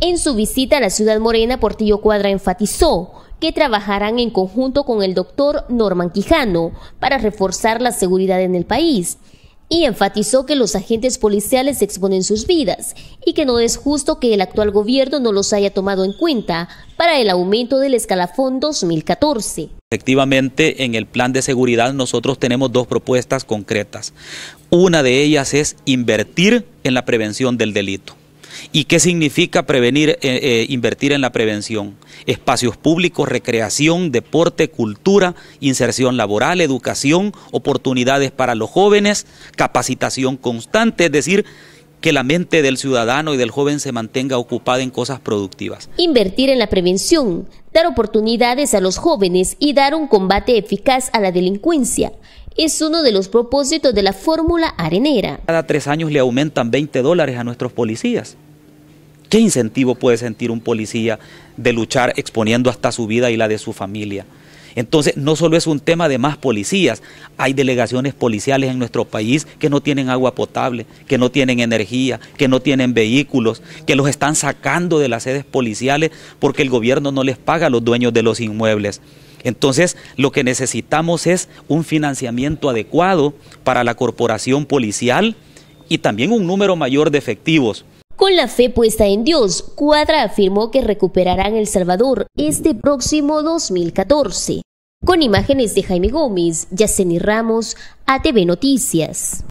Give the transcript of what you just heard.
En su visita a la ciudad morena, Portillo Cuadra enfatizó que trabajarán en conjunto con el doctor Norman Quijano para reforzar la seguridad en el país y enfatizó que los agentes policiales exponen sus vidas y que no es justo que el actual gobierno no los haya tomado en cuenta para el aumento del escalafón 2014. Efectivamente, en el plan de seguridad nosotros tenemos dos propuestas concretas. Una de ellas es invertir en la prevención del delito. ¿Y qué significa prevenir, eh, eh, invertir en la prevención? Espacios públicos, recreación, deporte, cultura, inserción laboral, educación, oportunidades para los jóvenes, capacitación constante, es decir, que la mente del ciudadano y del joven se mantenga ocupada en cosas productivas. Invertir en la prevención, dar oportunidades a los jóvenes y dar un combate eficaz a la delincuencia es uno de los propósitos de la fórmula arenera. Cada tres años le aumentan 20 dólares a nuestros policías. ¿Qué incentivo puede sentir un policía de luchar exponiendo hasta su vida y la de su familia? Entonces, no solo es un tema de más policías, hay delegaciones policiales en nuestro país que no tienen agua potable, que no tienen energía, que no tienen vehículos, que los están sacando de las sedes policiales porque el gobierno no les paga a los dueños de los inmuebles. Entonces, lo que necesitamos es un financiamiento adecuado para la corporación policial y también un número mayor de efectivos. Con la fe puesta en Dios, Cuadra afirmó que recuperarán El Salvador este próximo 2014. Con imágenes de Jaime Gómez, Yaceni Ramos, ATV Noticias.